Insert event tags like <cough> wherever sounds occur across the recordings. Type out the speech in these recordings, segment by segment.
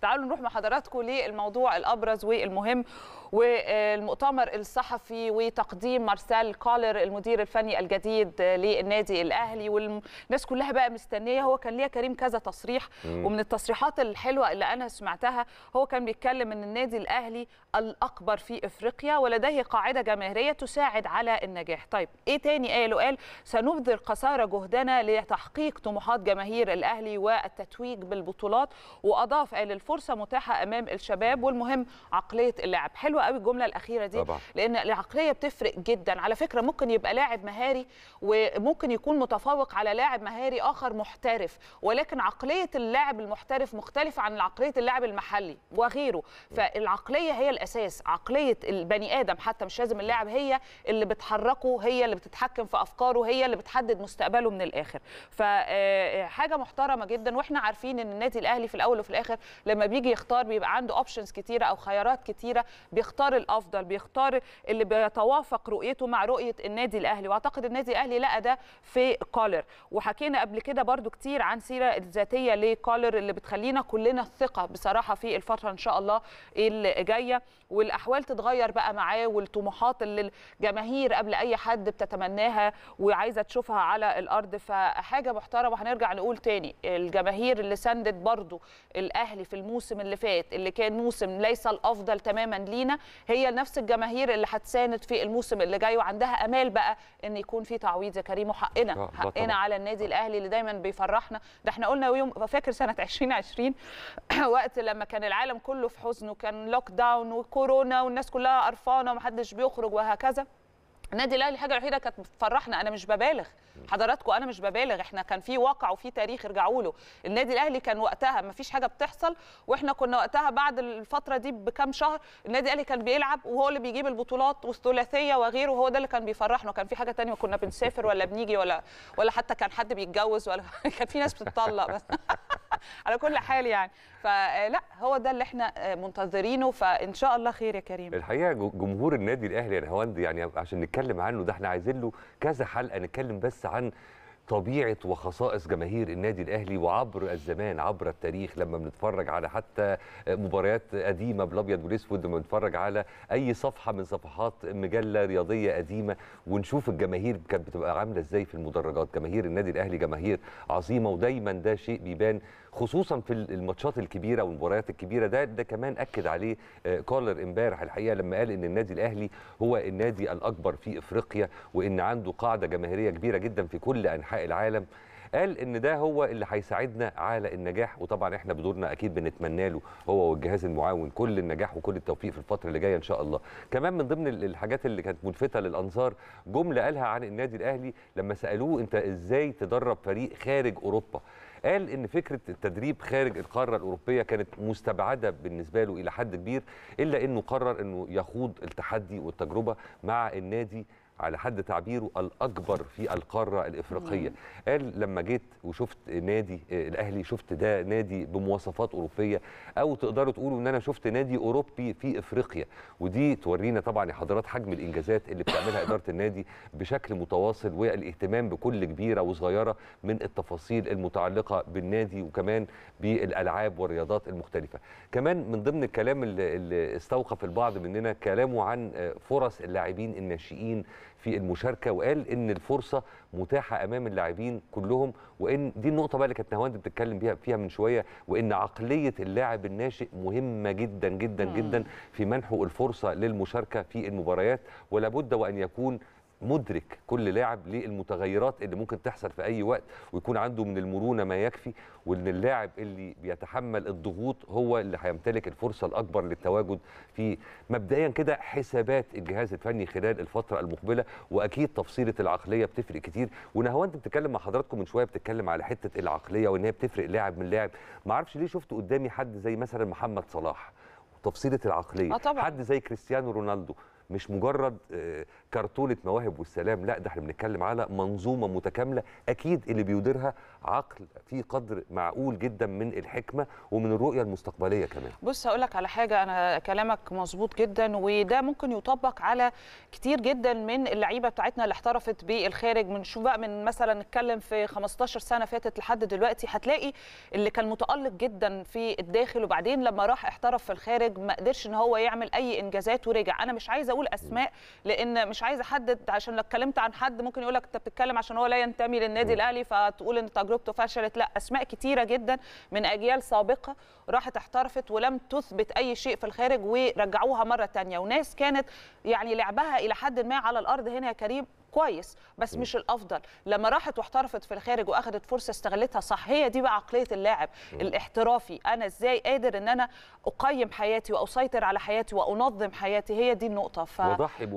تعالوا نروح مع حضراتكم للموضوع الابرز والمهم والمؤتمر الصحفي وتقديم مارسيل كولر المدير الفني الجديد للنادي الاهلي والناس كلها بقى مستنيه هو كان ليا كريم كذا تصريح ومن التصريحات الحلوه اللي انا سمعتها هو كان بيتكلم ان النادي الاهلي الاكبر في افريقيا ولديه قاعده جماهيريه تساعد على النجاح طيب ايه تاني قاله قال سنبذل قصارى جهدنا لتحقيق طموحات جماهير الاهلي والتتويج بالبطولات واضاف قال الف فرصه متاحه امام الشباب والمهم عقليه اللاعب حلوه قوي الجمله الاخيره دي طبعا. لان العقليه بتفرق جدا على فكره ممكن يبقى لاعب مهاري وممكن يكون متفوق على لاعب مهاري اخر محترف ولكن عقليه اللاعب المحترف مختلفه عن عقليه اللاعب المحلي وغيره فالعقليه هي الاساس عقليه البني ادم حتى مش لازم اللاعب هي اللي بتحركه هي اللي بتتحكم في افكاره هي اللي بتحدد مستقبله من الاخر فحاجه آه، آه، محترمه جدا واحنا عارفين ان النادي الاهلي في الاول وفي الاخر لما لما بيجي يختار بيبقى عنده اوبشنز كتيره او خيارات كتيره بيختار الافضل بيختار اللي بيتوافق رؤيته مع رؤيه النادي الاهلي واعتقد النادي الاهلي لقى ده في كولر وحكينا قبل كده برده كتير عن سيره الذاتيه لكولر اللي بتخلينا كلنا الثقه بصراحه في الفتره ان شاء الله اللي جايه والاحوال تتغير بقى معاه والطموحات اللي الجماهير قبل اي حد بتتمناها وعايزه تشوفها على الارض فحاجه محترمه وهنرجع نقول تاني الجماهير اللي ساندت برده الاهلي في الم... الموسم اللي فات اللي كان موسم ليس الافضل تماما لينا هي نفس الجماهير اللي هتساند في الموسم اللي جاي وعندها امال بقى ان يكون في تعويض يا كريم وحقنا آه، حقنا على النادي الاهلي اللي دايما بيفرحنا ده احنا قلنا يوم فاكر سنه 2020 <laughs> <clears throat> وقت لما كان العالم كله في حزن وكان لوك داون وكورونا والناس كلها قرفانه ومحدش بيخرج وهكذا النادي الاهلي حاجه الوحيده كانت بتفرحنا انا مش ببالغ حضراتكم انا مش ببالغ احنا كان في واقع وفي تاريخ ارجعوا له النادي الاهلي كان وقتها ما فيش حاجه بتحصل واحنا كنا وقتها بعد الفتره دي بكام شهر النادي الاهلي كان بيلعب وهو اللي بيجيب البطولات والثلاثيه وغيره هو ده اللي كان بيفرحنا كان في حاجه ثانيه كنا بنسافر ولا بنيجي ولا ولا حتى كان حد بيتجوز ولا <laughs> كان في ناس بتطلق بس <laughs> على كل حال يعني فلا آه، هو ده اللي احنا آه، منتظرينه فان شاء الله خير يا كريم الحقيقه جمهور النادي الاهلي يا نهاوند يعني عشان نتكلم عنه ده احنا عايزين له كذا حلقه نتكلم بس عن طبيعه وخصائص جماهير النادي الاهلي وعبر الزمان عبر التاريخ لما بنتفرج على حتى مباريات قديمه بالابيض والاسود لما بنتفرج على اي صفحه من صفحات مجله رياضيه قديمه ونشوف الجماهير كانت بتبقى عامله ازاي في المدرجات جماهير النادي الاهلي جماهير عظيمه ودايما ده شيء بيبان خصوصا في الماتشات الكبيره والمباريات الكبيره ده ده كمان اكد عليه آه، كولر امبارح الحقيقه لما قال ان النادي الاهلي هو النادي الاكبر في افريقيا وان عنده قاعده جماهيريه كبيره جدا في كل انحاء انحاء العالم قال ان ده هو اللي هيساعدنا على النجاح وطبعا احنا بدورنا اكيد بنتمنى له هو والجهاز المعاون كل النجاح وكل التوفيق في الفتره اللي جايه ان شاء الله كمان من ضمن الحاجات اللي كانت ملفته للانظار جمله قالها عن النادي الاهلي لما سالوه انت ازاي تدرب فريق خارج اوروبا قال ان فكره التدريب خارج القاره الاوروبيه كانت مستبعده بالنسبه له الى حد كبير الا انه قرر انه يخوض التحدي والتجربه مع النادي على حد تعبيره الاكبر في القاره الافريقيه قال لما جيت وشفت نادي آه، الاهلي شفت ده نادي بمواصفات اوروبيه او تقدروا تقولوا ان انا شفت نادي اوروبي في افريقيا ودي تورينا طبعا يا حضرات حجم الانجازات اللي بتعملها اداره النادي بشكل متواصل والاهتمام بكل كبيره وصغيره من التفاصيل المتعلقه بالنادي وكمان بالالعاب والرياضات المختلفه كمان من ضمن الكلام اللي استوقف البعض مننا كلامه عن آه، فرص اللاعبين الناشئين في المشاركه وقال ان الفرصه متاحه امام اللاعبين كلهم وان دي النقطه بقى اللي كانت نهواند بتتكلم بيها فيها من شويه وان عقليه اللاعب الناشئ مهمه جدا جدا جدا في منحه الفرصه للمشاركه في المباريات ولابد وان يكون مدرك كل لاعب للمتغيرات اللي ممكن تحصل في اي وقت ويكون عنده من المرونه ما يكفي وان اللاعب اللي بيتحمل الضغوط هو اللي هيمتلك الفرصه الاكبر للتواجد في مبدئيا كده حسابات الجهاز الفني خلال الفتره المقبله واكيد تفصيله العقليه بتفرق كتير ونهوان انت بتتكلم مع حضراتكم من شويه بتتكلم على حته العقليه وان هي بتفرق لاعب من لاعب ما اعرفش ليه شفت قدامي حد زي مثلا محمد صلاح تفصيله العقليه أه طبعًا. حد زي كريستيانو رونالدو مش مجرد آه، كرتونه مواهب والسلام لا ده احنا بنتكلم على منظومه متكامله اكيد اللي بيديرها عقل في قدر معقول جدا من الحكمه ومن الرؤيه المستقبليه كمان بص هقول لك على حاجه انا كلامك مظبوط جدا وده ممكن يطبق على كتير جدا من اللعيبه بتاعتنا اللي احترفت بالخارج بنشوف بقى من مثلا نتكلم في 15 سنه فاتت لحد دلوقتي هتلاقي اللي كان متالق جدا في الداخل وبعدين لما راح احترف في الخارج ما قدرش ان هو يعمل اي انجازات ورجع انا مش عايزه بقول اسماء لان مش عايزه احدد عشان لو اتكلمت عن حد ممكن يقول لك انت بتتكلم عشان هو لا ينتمي للنادي الاهلي فتقول ان تجربته فشلت لا اسماء كتيره جدا من اجيال سابقه راحت احترفت ولم تثبت اي شيء في الخارج ورجعوها مره ثانيه وناس كانت يعني لعبها الى حد ما على الارض هنا يا كريم كويس بس مش الافضل لما راحت واحترفت في الخارج واخدت فرصه استغلتها صح هي دي بقى عقليه اللاعب الاحترافي انا ازاي قادر ان انا اقيم حياتي واسيطر على حياتي وانظم حياتي هي دي النقطه ف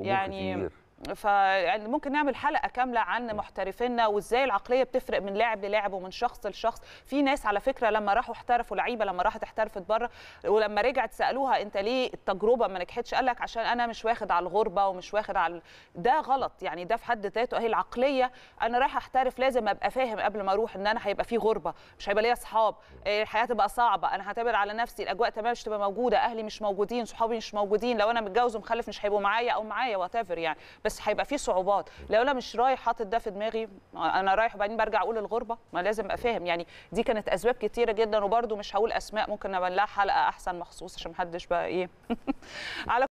يعني كتير فيعني ممكن نعمل حلقه كامله عن محترفينا وازاي العقليه بتفرق من لاعب للاعب ومن شخص لشخص في ناس على فكره لما راحوا احترفوا لعيبه لما راحت احترفت بره ولما رجعت سالوها انت ليه التجربه ما نجحتش قال لك عشان انا مش واخد على الغربه ومش واخد على ده غلط يعني ده في حد ذاته اهي العقليه انا رايح احترف لازم ابقى فاهم قبل ما اروح ان انا هيبقى في غربه مش هيبقى ليا اصحاب آه، الحياه تبقى صعبه انا هعتبر على نفسي الاجواء تمام مش تبقى موجوده اهلي مش موجودين صحابي مش موجودين لو انا متجوز ومخلف مش هيبقوا معايا او معايا وات يعني بس بس هيبقى في صعوبات لو انا مش رايح حاطط ده في دماغي انا رايح وبعدين برجع اقول الغربه ما لازم ابقى فاهم يعني دي كانت اسباب كتيره جدا وبرده مش هقول اسماء ممكن نبقى حلقه احسن مخصوص عشان محدش بقى ايه <laughs> على